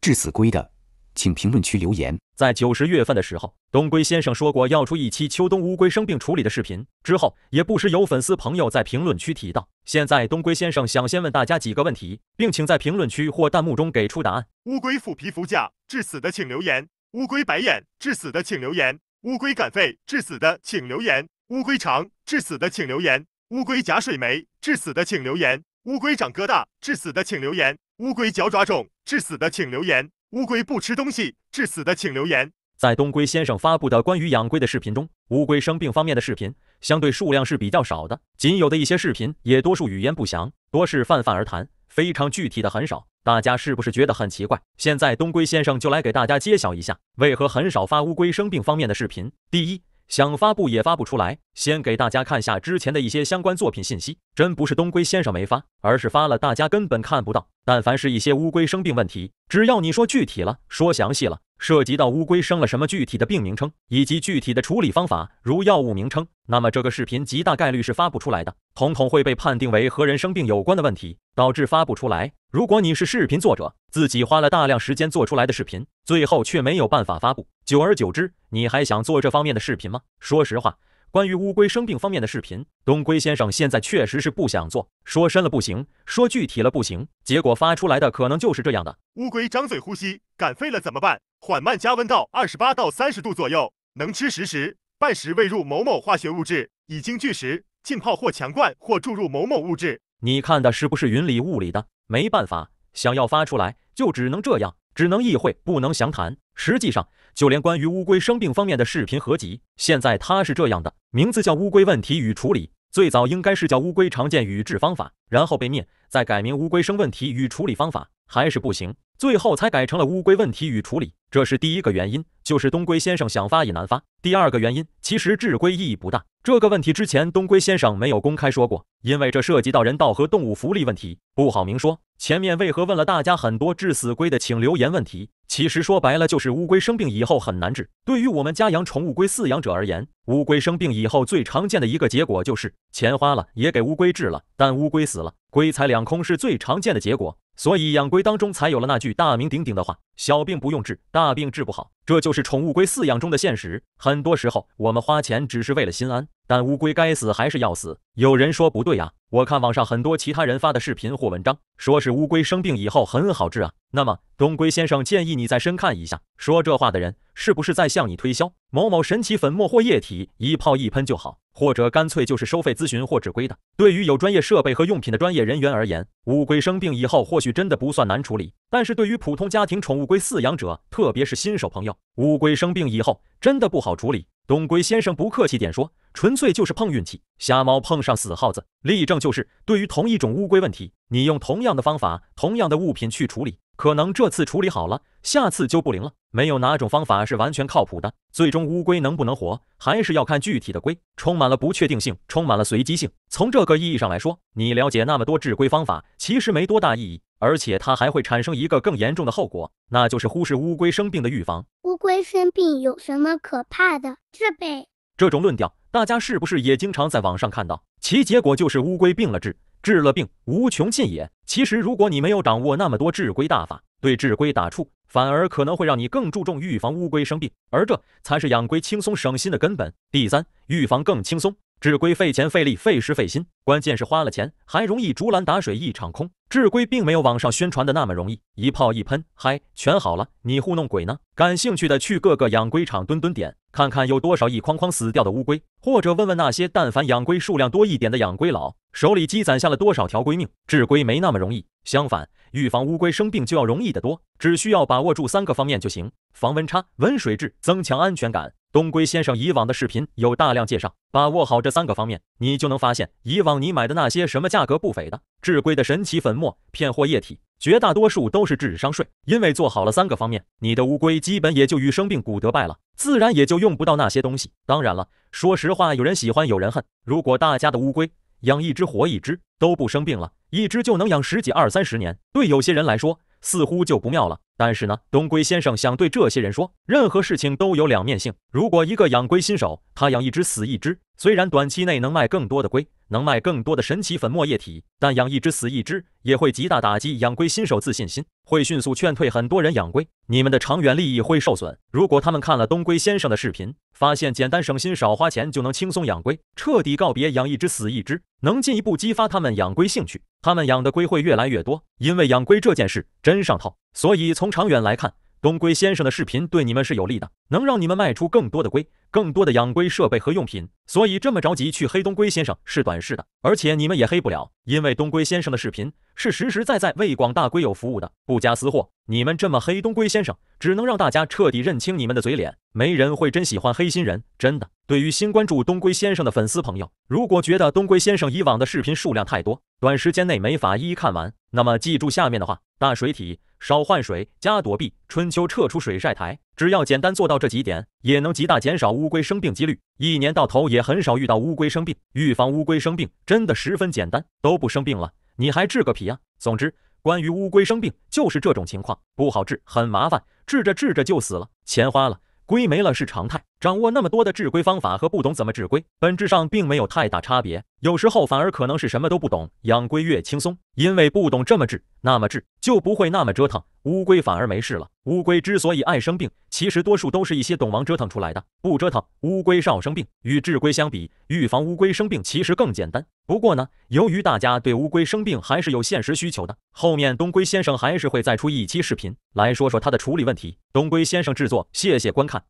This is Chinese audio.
致死龟的，请评论区留言。在九十月份的时候，东龟先生说过要出一期秋冬乌龟生病处理的视频，之后也不时有粉丝朋友在评论区提到。现在东龟先生想先问大家几个问题，并请在评论区或弹幕中给出答案：乌龟腐皮腐甲致死的请留言；乌龟白眼致死的请留言；乌龟干肺致死的请留言；乌龟肠致死的请留言；乌龟假水霉致死的请留言；乌龟长疙瘩致死的请留言；乌龟脚爪肿。致死的请留言。乌龟不吃东西，致死的请留言。在东龟先生发布的关于养龟的视频中，乌龟生病方面的视频相对数量是比较少的，仅有的一些视频也多数语言不详，多是泛泛而谈，非常具体的很少。大家是不是觉得很奇怪？现在东龟先生就来给大家揭晓一下，为何很少发乌龟生病方面的视频。第一，想发布也发不出来。先给大家看下之前的一些相关作品信息，真不是东龟先生没发，而是发了大家根本看不到。但凡是一些乌龟生病问题，只要你说具体了、说详细了，涉及到乌龟生了什么具体的病名称，以及具体的处理方法，如药物名称，那么这个视频极大概率是发不出来的，统统会被判定为和人生病有关的问题，导致发不出来。如果你是视频作者，自己花了大量时间做出来的视频，最后却没有办法发布，久而久之，你还想做这方面的视频吗？说实话。关于乌龟生病方面的视频，东龟先生现在确实是不想做。说深了不行，说具体了不行，结果发出来的可能就是这样的：乌龟张嘴呼吸，赶废了怎么办？缓慢加温到二十八到三十度左右，能吃食时半食喂入某某化学物质，已经拒食，浸泡或强灌或注入某某物质。你看的是不是云里雾里的？没办法，想要发出来就只能这样，只能意会不能详谈。实际上。就连关于乌龟生病方面的视频合集，现在它是这样的，名字叫《乌龟问题与处理》，最早应该是叫《乌龟常见与治方法》，然后被灭，再改名《乌龟生问题与处理方法》，还是不行，最后才改成了《乌龟问题与处理》。这是第一个原因，就是东龟先生想发也难发。第二个原因，其实治龟意义不大。这个问题之前东龟先生没有公开说过，因为这涉及到人道和动物福利问题，不好明说。前面为何问了大家很多治死龟的，请留言问题？其实说白了就是乌龟生病以后很难治。对于我们家养宠物龟饲养者而言，乌龟生病以后最常见的一个结果就是钱花了也给乌龟治了，但乌龟死了，龟财两空是最常见的结果。所以养龟当中才有了那句大名鼎鼎的话：“小病不用治，大病治不好。”这就是宠物龟饲养中的现实。很多时候我们花钱只是为了心安，但乌龟该死还是要死。有人说不对呀，我看网上很多其他人发的视频或文章，说是乌龟生病以后很好治啊。那么东龟先生建议你再深看一下，说这话的人是不是在向你推销某某神奇粉末或液体，一泡一喷就好？或者干脆就是收费咨询或指龟的。对于有专业设备和用品的专业人员而言，乌龟生病以后或许真的不算难处理；但是对于普通家庭宠物龟饲养者，特别是新手朋友，乌龟生病以后真的不好处理。东龟先生不客气点说，纯粹就是碰运气，瞎猫碰上死耗子。例证就是，对于同一种乌龟问题，你用同样的方法、同样的物品去处理。可能这次处理好了，下次就不灵了。没有哪种方法是完全靠谱的。最终乌龟能不能活，还是要看具体的龟，充满了不确定性，充满了随机性。从这个意义上来说，你了解那么多治龟方法，其实没多大意义。而且它还会产生一个更严重的后果，那就是忽视乌龟生病的预防。乌龟生病有什么可怕的？治呗。这种论调，大家是不是也经常在网上看到？其结果就是乌龟病了治。治了病无穷尽也。其实，如果你没有掌握那么多治龟大法，对治龟打怵，反而可能会让你更注重预防乌龟生病，而这才是养龟轻松省心的根本。第三，预防更轻松。治龟费钱费力费时费心，关键是花了钱还容易竹篮打水一场空。治龟并没有网上宣传的那么容易，一泡一喷，嗨，全好了？你糊弄鬼呢？感兴趣的去各个养龟场蹲蹲点，看看有多少一筐筐死掉的乌龟，或者问问那些但凡养龟数量多一点的养龟佬，手里积攒下了多少条龟命。治龟没那么容易，相反，预防乌龟生病就要容易得多，只需要把握住三个方面就行：防温差、温水质、增强安全感。东龟先生以往的视频有大量介绍，把握好这三个方面，你就能发现，以往你买的那些什么价格不菲的治龟的神奇粉末、片或液体，绝大多数都是智商税。因为做好了三个方面，你的乌龟基本也就与生病骨得拜了，自然也就用不到那些东西。当然了，说实话，有人喜欢，有人恨。如果大家的乌龟养一只活一只都不生病了，一只就能养十几二三十年，对有些人来说似乎就不妙了。但是呢，东龟先生想对这些人说，任何事情都有两面性。如果一个养龟新手，他养一只死一只，虽然短期内能卖更多的龟，能卖更多的神奇粉末液体，但养一只死一只，也会极大打击养龟新手自信心。会迅速劝退很多人养龟，你们的长远利益会受损。如果他们看了东龟先生的视频，发现简单省心、少花钱就能轻松养龟，彻底告别养一只死一只，能进一步激发他们养龟兴趣。他们养的龟会越来越多，因为养龟这件事真上头。所以从长远来看。东龟先生的视频对你们是有利的，能让你们卖出更多的龟，更多的养龟设备和用品。所以这么着急去黑东龟先生是短视的，而且你们也黑不了，因为东龟先生的视频是实实在在为广大龟友服务的，不加私货。你们这么黑东龟先生，只能让大家彻底认清你们的嘴脸，没人会真喜欢黑心人，真的。对于新关注东龟先生的粉丝朋友，如果觉得东龟先生以往的视频数量太多，短时间内没法一一看完，那么记住下面的话：大水体少换水，加躲避，春秋撤出水晒台。只要简单做到这几点，也能极大减少乌龟生病几率，一年到头也很少遇到乌龟生病。预防乌龟生病真的十分简单，都不生病了，你还治个屁啊！总之，关于乌龟生病就是这种情况，不好治，很麻烦，治着治着就死了，钱花了。龟没了是常态，掌握那么多的治龟方法和不懂怎么治龟，本质上并没有太大差别。有时候反而可能是什么都不懂，养龟越轻松，因为不懂这么治，那么治就不会那么折腾，乌龟反而没事了。乌龟之所以爱生病，其实多数都是一些懂王折腾出来的，不折腾，乌龟少生病。与治龟相比，预防乌龟生病其实更简单。不过呢，由于大家对乌龟生病还是有现实需求的，后面东龟先生还是会再出一期视频来说说他的处理问题。东龟先生制作，谢谢观看。